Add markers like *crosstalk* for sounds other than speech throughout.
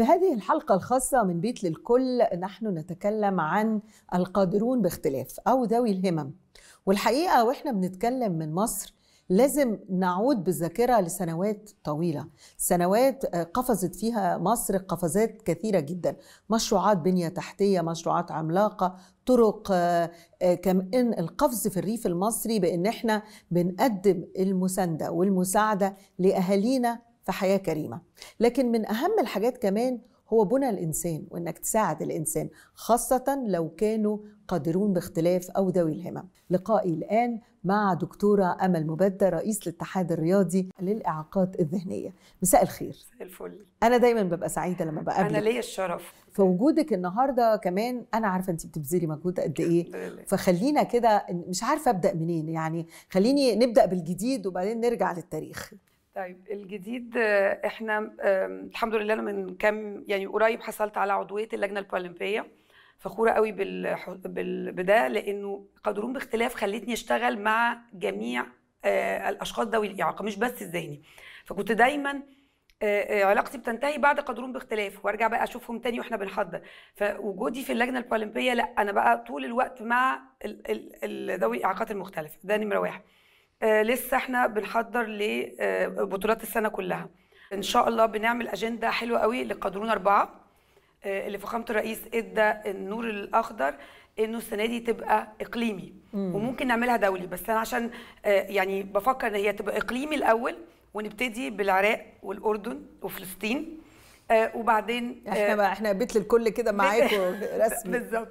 في هذه الحلقة الخاصة من بيت للكل نحن نتكلم عن القادرون باختلاف أو ذوي الهمم والحقيقة وإحنا بنتكلم من مصر لازم نعود بالذاكره لسنوات طويله سنوات آه، قفزت فيها مصر قفزات كثيره جدا مشروعات بنيه تحتيه مشروعات عملاقه طرق آه، آه، كم ان القفز في الريف المصري بان احنا بنقدم المسانده والمساعده لاهالينا حياه كريمه لكن من اهم الحاجات كمان هو بنى الانسان وانك تساعد الانسان خاصه لو كانوا قادرون باختلاف او ذوي الهمم. لقائي الان مع دكتوره امل مبدة رئيس الاتحاد الرياضي للاعاقات الذهنيه. مساء الخير. مساء الفل. انا دايما ببقى سعيده لما بقابلك. انا ليا الشرف. فوجودك النهارده كمان انا عارفه انت بتبذلي مجهود قد ايه فخلينا كده مش عارفه ابدا منين يعني خليني نبدا بالجديد وبعدين نرجع للتاريخ. طيب الجديد احنا الحمد لله انا من كام يعني قريب حصلت على عضويه اللجنه الاولمبيه فخوره قوي بده لانه قدرون باختلاف خلتني اشتغل مع جميع آه، الاشخاص ذوي الاعاقه مش بس الذهني فكنت دايما آه، آه، علاقتي بتنتهي بعد قدرون باختلاف وارجع بقى اشوفهم تاني واحنا بنحضر فوجودي في اللجنه الاولمبيه لا انا بقى طول الوقت مع ذوي الاعاقات المختلفه ده نمره واحد آه، لسه احنا بنحضر لبطولات آه، السنه كلها ان شاء الله بنعمل اجنده حلوه قوي لقدرون اربعه آه، اللي فخامه الرئيس ادى النور الاخضر انه السنه دي تبقى اقليمي مم. وممكن نعملها دولي بس انا عشان يعني بفكر ان هي تبقى اقليمي الاول ونبتدي بالعراق والاردن وفلسطين آه، وبعدين آه، احنا بقى احنا بيت للكل كده معاكم *laughs* رسمي بالظبط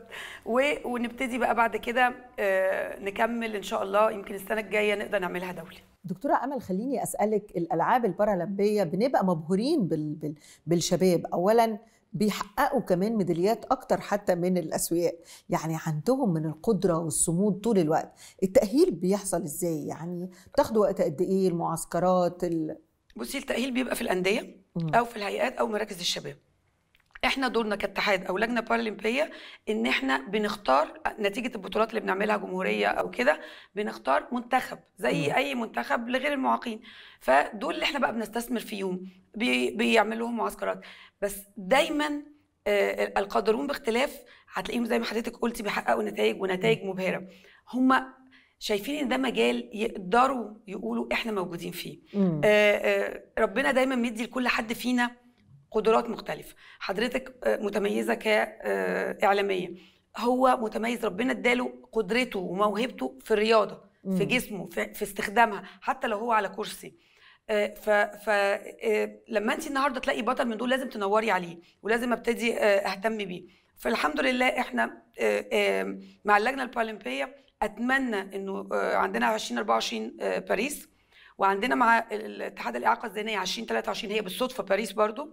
ونبتدي بقى بعد كده آه، نكمل ان شاء الله يمكن السنه الجايه نقدر نعملها دولي دكتوره امل خليني اسالك الالعاب البارالمبيه بنبقى مبهورين بال... بال... بالشباب اولا بيحققوا كمان ميداليات اكتر حتى من الاسوياء يعني عندهم من القدره والصمود طول الوقت التاهيل بيحصل ازاي يعني بتاخدوا وقت قد ايه المعسكرات ال... بصي التاهيل بيبقى في الانديه او في الهيئات او مراكز الشباب احنا دورنا كاتحاد او لجنه بارالمبيه ان احنا بنختار نتيجه البطولات اللي بنعملها جمهوريه او كده بنختار منتخب زي م. اي منتخب لغير المعاقين فدول اللي احنا بقى بنستثمر فيهم بيعملوا بيعمل لهم معسكرات بس دايما آه، القادرون باختلاف هتلاقيهم زي ما حضرتك قلتي بيحققوا نتائج ونتائج مبهره هم شايفين ان ده مجال يقدروا يقولوا احنا موجودين فيه آآ آآ آه، آه، ربنا دايما مدي لكل حد فينا قدرات مختلفه حضرتك آه، متميزه كاعلاميه هو متميز ربنا اداله قدرته وموهبته في الرياضه مم. في جسمه في, في استخدامها حتى لو هو على كرسي ف فلما انت النهارده تلاقي بطل من دول لازم تنوري عليه ولازم ابتدي اهتم بيه فالحمد لله احنا مع اللجنه البارالمبيه اتمنى انه آه، عندنا 2024 آه، باريس وعندنا مع الاتحاد الاعاقه الذهنيه 2023 هي بالصدفه باريس برضو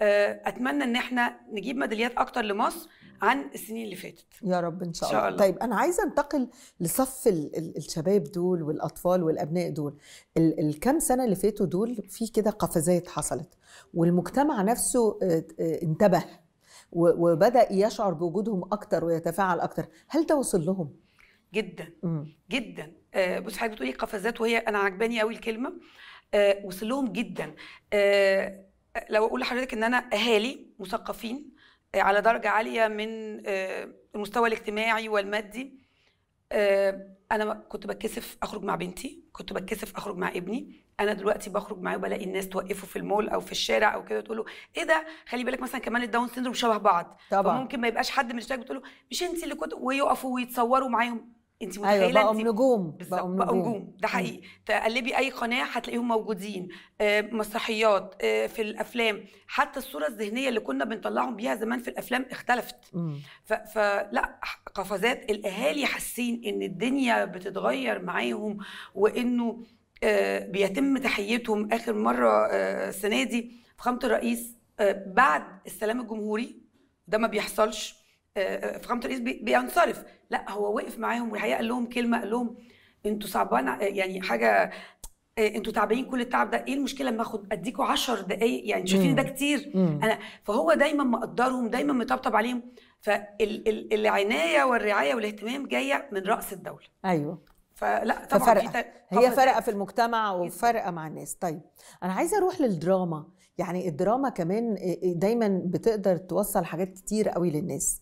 آه، اتمنى ان احنا نجيب ميداليات اكتر لمصر عن السنين اللي فاتت يا رب ان شاء, إن شاء الله. طيب انا عايزه انتقل لصف الشباب دول والاطفال والابناء دول الكام سنه اللي فاتوا دول في كده قفزات حصلت والمجتمع نفسه انتبه وبدا يشعر بوجودهم اكتر ويتفاعل اكتر هل ده وصل لهم جدا مم. جدا آه بصي حضرتك بتقولي قفزات وهي انا عجباني قوي الكلمه آه وصل لهم جدا آه لو اقول لحضرتك ان انا اهالي مثقفين آه على درجه عاليه من آه المستوى الاجتماعي والمادي آه انا كنت بتكسف اخرج مع بنتي كنت بتكسف اخرج مع ابني انا دلوقتي بخرج معاه وبلاقي الناس توقفه في المول او في الشارع او كده تقول له ايه ده خلي بالك مثلا كمان الداون سيندروم شبه بعض طبعا فممكن ما يبقاش حد من الشباب بتقول له مش انت اللي كنت ويقفوا ويتصوروا معاهم انت أيوة، متخيله ايوه بقوا نجوم بقوا نجوم ده حقيقي تقلبي اي قناه هتلاقيهم موجودين آه مسرحيات آه في الافلام حتى الصوره الذهنيه اللي كنا بنطلعهم بيها زمان في الافلام اختلفت فلا قفزات الاهالي حاسين ان الدنيا بتتغير معاهم وانه آه بيتم تحيتهم اخر مره آه، السنه دي فخامه الرئيس آه، بعد السلام الجمهوري ده ما بيحصلش آه، فخامه الرئيس بينصرف لا هو وقف معاهم والحقيقه قال لهم كلمه قال لهم انتوا صعبان يعني حاجه آه، انتوا تعبانين كل التعب ده ايه المشكله لما اخد اديكوا 10 دقائق يعني شايفين ده كتير مم. انا فهو دايما مقدرهم دايما مطبطب عليهم فالعنايه والرعايه والاهتمام جايه من راس الدوله ايوه فلا طبعا ففرقة. هي فارقه في المجتمع وفارقه مع الناس طيب انا عايزه اروح للدراما يعني الدراما كمان آه، آه، دايما بتقدر توصل حاجات كتير قوي للناس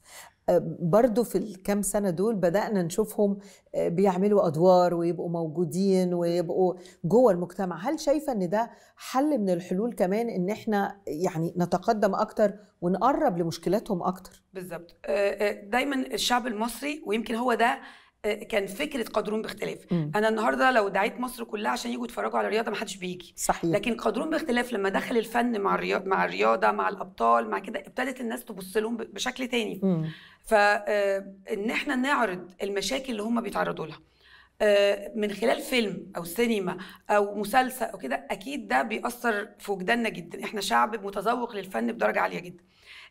برضو في الكام سنة دول بدأنا نشوفهم آه، بيعملوا أدوار ويبقوا موجودين ويبقوا جوه المجتمع هل شايفة أن ده حل من الحلول كمان أن احنا يعني نتقدم أكتر ونقرب لمشكلاتهم أكتر بالظبط آه، آه، دايما الشعب المصري ويمكن هو ده آه، كان فكره قدرون باختلاف مم. انا النهارده لو دعيت مصر كلها عشان يجوا يتفرجوا على الرياضه ما حدش بيجي صحيح. لكن قدرون باختلاف لما دخل الفن مع الرياضه مع الرياضه مع الابطال مع كده ابتدت الناس تبص لهم بشكل تاني فان آه، احنا نعرض المشاكل اللي هم بيتعرضوا لها آه، من خلال فيلم او سينما او مسلسل او كده اكيد ده بيأثر في وجداننا جدا احنا شعب متذوق للفن بدرجه عاليه جدا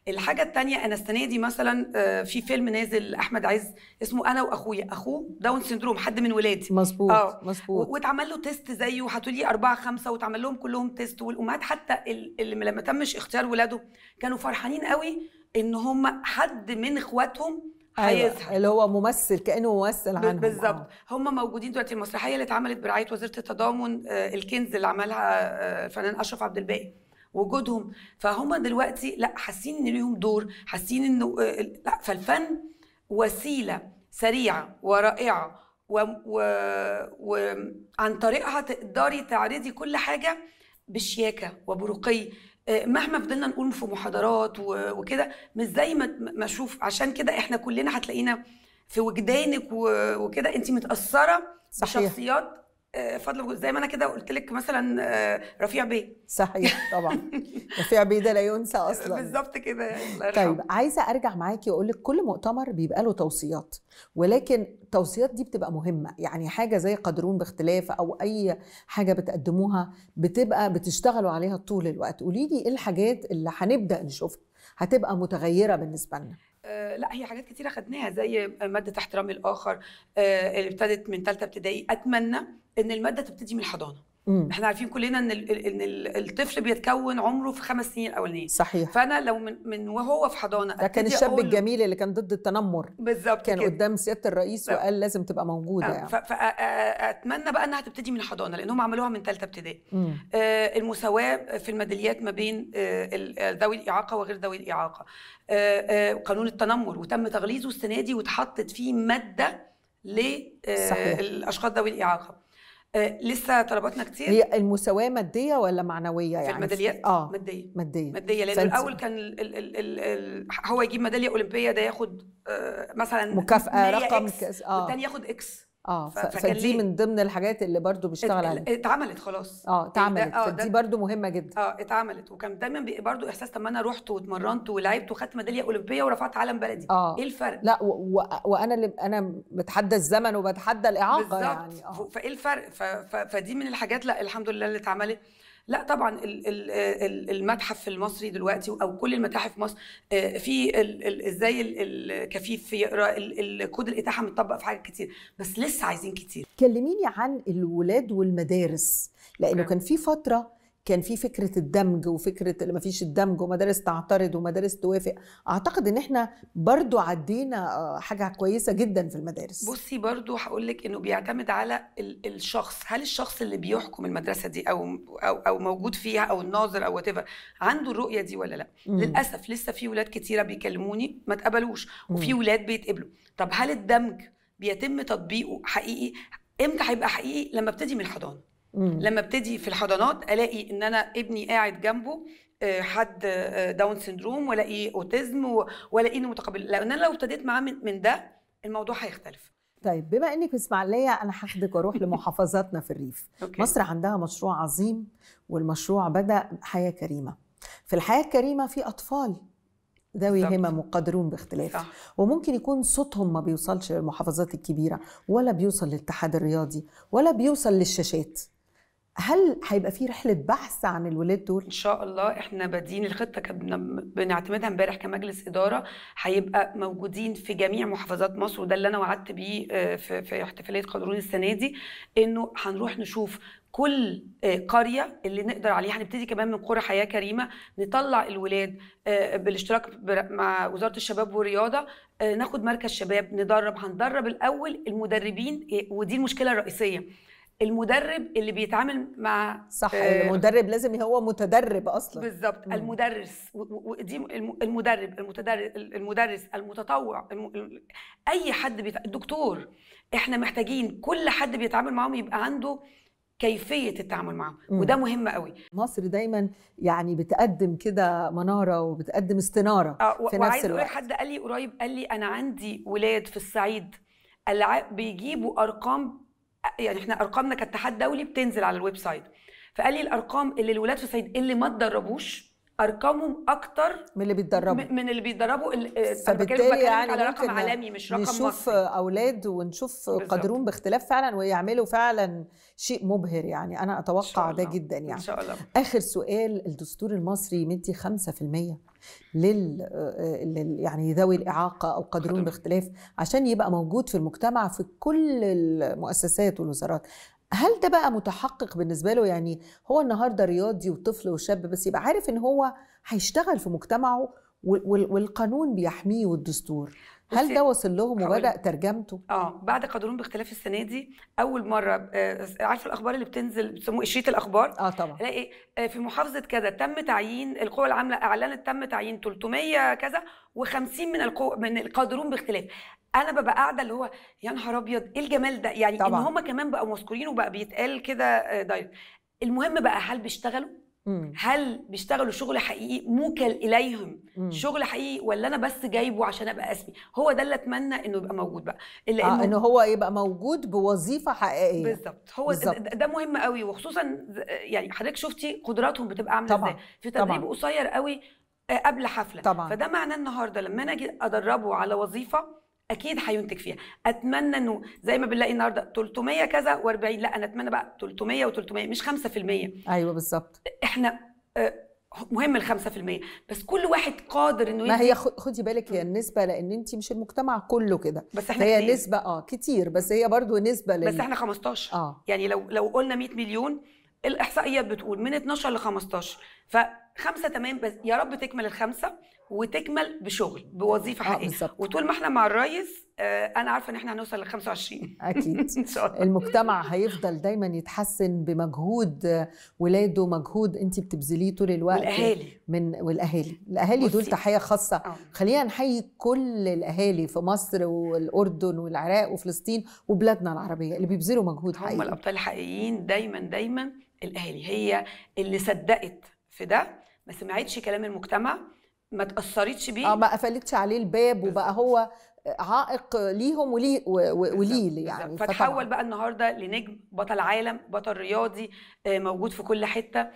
الحاجة التانية أنا السنة دي مثلا آه، في فيلم نازل أحمد عز اسمه أنا وأخويا أخوه داون سندروم حد من ولادي مظبوط آه. مظبوط واتعمل له تيست زيه وحطوا لي أربعة خمسة واتعمل لهم كلهم تيست والأمهات حتى اللي لما تمش اختيار ولاده كانوا فرحانين قوي إن هم حد من إخواتهم أيوة. اللي هو ممثل كانه ممثل عنهم بالظبط آه. هم موجودين دلوقتي المسرحيه اللي اتعملت برعايه وزاره التضامن آه، الكنز اللي عملها الفنان آه، اشرف عبد الباقي وجودهم فهم دلوقتي لا حاسين ان ليهم دور حاسين انه لا فالفن وسيله سريعه ورائعه وعن و... و... طريقها تقدري تعرضي كل حاجه بشياكه وبرقي آه، مهما فضلنا نقول في محاضرات وكده مش زي ما اشوف عشان كده احنا كلنا هتلاقينا في وجدانك وكده انت متاثره صحيح. بشخصيات آه، فضل زي ما انا كده قلت لك مثلا آه، رفيع بيه صحيح طبعا *laughs* رفيع بيه ده لا ينسى اصلا بالظبط كده يعني، طيب عايزه ارجع معاكي واقول لك كل مؤتمر بيبقى له توصيات ولكن التوصيات دي بتبقى مهمه يعني حاجه زي قدرون باختلاف او اي حاجه بتقدموها بتبقى بتشتغلوا عليها طول الوقت قولي لي ايه الحاجات اللي هنبدا نشوفها هتبقى متغيره بالنسبه لنا آه، لا هي حاجات كتيره خدناها زي ماده احترام الاخر آه، اللي ابتدت من ثالثه ابتدائي اتمنى ان الماده تبتدي من الحضانه احنا عارفين كلنا ان ان الطفل بيتكون عمره في خمس سنين الاولانيه صحيح فانا لو من, من وهو في حضانه ده كان الشاب الجميل اللي كان ضد التنمر بالظبط كان كده. قدام سياده الرئيس ده. وقال لازم تبقى موجوده آه، يعني فاتمنى بقى انها تبتدي من الحضانه لان هم عملوها من ثالثه ابتدائي آه المساواه في الميداليات ما بين آه،, آه ذوي الاعاقه وغير ذوي الاعاقه آه آه قانون التنمر وتم تغليظه السنه دي واتحطت فيه ماده للاشخاص آه، ذوي الاعاقه آه، لسه طلباتنا كتير هي المساواه ماديه ولا معنويه يعني في الميداليات اه ماديه ماديه ماديه لان الاول كان الـ الـ الـ الـ هو يجيب ميداليه اولمبيه ده ياخد آه، مثلا مكافاه رقم كذا اه والتاني ياخد اكس اه فدي من ضمن الحاجات اللي برضو بيشتغل عليها اتعملت خلاص اه إيه اتعملت آه فدي برضو مهمه جدا اه اتعملت وكان دايما بيبقى برضو احساس طب انا رحت واتمرنت ولعبت وخدت ميداليه اولمبيه ورفعت علم بلدي اه ايه الفرق لا و... و... وانا اللي انا بتحدى الزمن وبتحدى الاعاقه يعني اه فايه الفرق ف... ف... فدي من الحاجات لا الحمد لله اللي اتعملت لا طبعا المتحف المصري دلوقتي او كل المتاحف في مصر آه، في ازاي الكفيف يقرا الكود الاتاحه متطبق في حاجات كتير بس لسه عايزين كتير كلميني عن الولاد والمدارس لانه كان في فتره كان في فكره الدمج وفكره اللي ما فيش الدمج ومدارس تعترض ومدارس توافق اعتقد ان احنا برضو عدينا آه، حاجه كويسه جدا في المدارس بصي برضو هقول لك انه بيعتمد على الشخص هل الشخص اللي بيحكم المدرسه دي او او, أو موجود فيها او الناظر او وات عنده الرؤيه دي ولا لا مم. للاسف لسه في ولاد كتيره بيكلموني ما اتقبلوش وفي ولاد بيتقبلوا طب هل الدمج بيتم تطبيقه حقيقي امتى هيبقى حقيقي لما ابتدي من الحضانه لما ابتدي في الحضانات الاقي ان انا ابني قاعد جنبه آه، حد آه، داون سندروم والاقيه اوتيزم والاقيه متقبل لان انا لو ابتديت معاه من ده الموضوع هيختلف طيب بما انك في اسماعيليه انا هاخدك واروح لمحافظاتنا في الريف أوكي. مصر عندها مشروع عظيم والمشروع بدا حياه كريمه في الحياه الكريمه في اطفال ذوي همم وقادرون باختلاف صح. وممكن يكون صوتهم ما بيوصلش للمحافظات الكبيره ولا بيوصل للاتحاد الرياضي ولا بيوصل للشاشات هل هيبقى في رحله بحث عن الولاد دول ان شاء الله احنا بادين الخطه كنا بنعتمدها امبارح كمجلس اداره هيبقى موجودين في جميع محافظات مصر وده اللي انا وعدت بيه آه، في احتفاليه قدرون السنه دي انه هنروح نشوف كل آه، قريه اللي نقدر عليها هنبتدي كمان من قرى حياه كريمه نطلع الولاد آه، بالاشتراك مع وزاره الشباب والرياضه ناخد مركز شباب ندرب هندرب الاول المدربين ودي المشكله الرئيسيه المدرب اللي بيتعامل مع صح آه المدرب لازم هو متدرب اصلا بالظبط المدرس ودي المدرب المتدرب المدرس المتطوع اي حد بيت... الدكتور احنا محتاجين كل حد بيتعامل معاهم يبقى عنده كيفيه التعامل معاهم وده مهم قوي مصر دايما يعني بتقدم كده مناره وبتقدم استناره آه و... في نفس الوقت حد قال لي قريب قال لي انا عندي ولاد في الصعيد بيجيبوا ارقام يعني احنا ارقامنا كاتحاد دولي بتنزل على الويب سايت فقال لي الارقام اللي الولاد في صعيد اللي ما تدربوش ارقامهم اكتر من اللي بيتدربوا من اللي بيتدربوا آه، فبالتالي يعني على رقم عالمي مش رقم نشوف مصري. اولاد ونشوف بالزبط. قدرهم باختلاف فعلا ويعملوا فعلا شيء مبهر يعني انا اتوقع ده جدا يعني ان شاء الله اخر سؤال الدستور المصري مدي 5% آه، لل يعني ذوي الاعاقه او قادرون باختلاف عشان يبقى موجود في المجتمع في كل المؤسسات والوزارات هل ده بقى متحقق بالنسبه له يعني هو النهارده رياضي وطفل وشاب بس يبقى عارف ان هو هيشتغل في مجتمعه والقانون بيحميه والدستور هل ده وصل لهم وبدا ترجمته اه بعد قدرون باختلاف السنه دي اول مره آه, آه، عارفه الاخبار اللي بتنزل بيسموه قشريه الاخبار اه طبعا الاقي آه في محافظه كذا تم تعيين القوى العامله اعلنت تم تعيين 300 كذا و50 من القو... من القادرون باختلاف انا ببقى قاعده اللي هو يا نهار ابيض ايه الجمال ده يعني طبعا. ان هم كمان بقوا مذكورين وبقى بيتقال كده آه، دايركت المهم بقى هل بيشتغلوا هل بيشتغلوا شغل حقيقي موكل اليهم مم. شغل حقيقي ولا انا بس جايبه عشان ابقى اسمي هو ده اللي اتمنى انه يبقى موجود بقى اللي آه انه هو يبقى موجود بوظيفه حقيقيه بالظبط هو بالزبط. ده مهم قوي وخصوصا يعني حضرتك شفتي قدراتهم بتبقى عامله ازاي في تدريب قصير قوي آه، قبل حفله طبعا. فده معناه النهارده لما انا اجي ادربه على وظيفه اكيد هينتج فيها اتمنى انه زي ما بنلاقي النهارده 300 كذا و40 لا انا اتمنى بقى 300 و300 مش 5% ايوه بالظبط احنا آه، مهم ال 5% بس كل واحد قادر انه ما هي خدي بالك هي النسبه لان انت مش المجتمع كله كده بس احنا هي كتير. نسبه اه كتير بس هي برضو نسبه لل... بس احنا 15 اه يعني لو لو قلنا 100 مليون الاحصائيات بتقول من 12 ل 15 ف خمسه تمام بس يا رب تكمل الخمسه وتكمل بشغل بوظيفه آه، حقيقيه آه وطول ما احنا مع الريس آه، انا عارفه ان احنا هنوصل ل 25 اكيد *laughs* ان شاء الله المجتمع هيفضل دايما يتحسن بمجهود ولاده مجهود انت بتبذليه طول الوقت والاهالي من والاهالي الاهالي دول تحيه خاصه آه. خلينا نحيي كل الاهالي في مصر والاردن والعراق وفلسطين وبلادنا العربيه اللي بيبذلوا مجهود حقيقي هم الابطال الحقيقيين دايما دايما الاهالي هي اللي صدقت في ده ما سمعتش كلام المجتمع ما تاثرتش بيه اه ما قفلتش عليه الباب وبقى هو عائق ليهم وليه وليل يعني فتحول بقى النهارده لنجم بطل عالم بطل رياضي آه، موجود في كل حته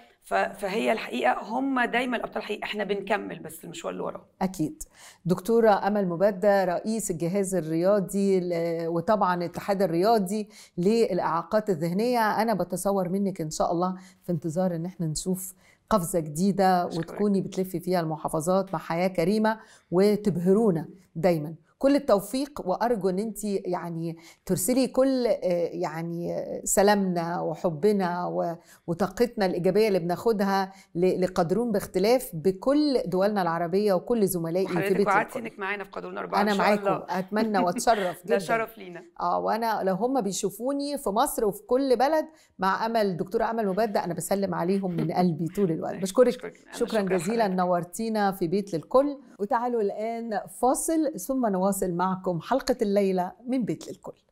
فهي الحقيقه هم دايما الابطال الحقيقه احنا بنكمل بس المشوار اللي وراه اكيد دكتوره امل مبدا رئيس الجهاز الرياضي وطبعا الاتحاد الرياضي للاعاقات الذهنيه انا بتصور منك ان شاء الله في انتظار ان احنا نشوف قفزة جديدة وتكوني بتلفي فيها المحافظات مع حياة كريمة وتبهرونا دايما كل التوفيق وارجو ان انت يعني ترسلي كل آه، يعني سلامنا وحبنا وطاقتنا الايجابيه اللي بناخدها لقدرون باختلاف بكل دولنا العربيه وكل زملائي في بيت وعدتي انك معانا في قدرون اربعه انا معاكم اتمنى واتشرف *laughs* جدا ده شرف لينا اه وانا لو هم بيشوفوني في مصر وفي كل بلد مع امل دكتوره امل مبدأ انا بسلم عليهم من قلبي طول الوقت بشكرك شكرا, شكرا جزيلا نورتينا في بيت للكل وتعالوا الان فاصل ثم نواصل نواصل معكم حلقة الليلة من بيت للكل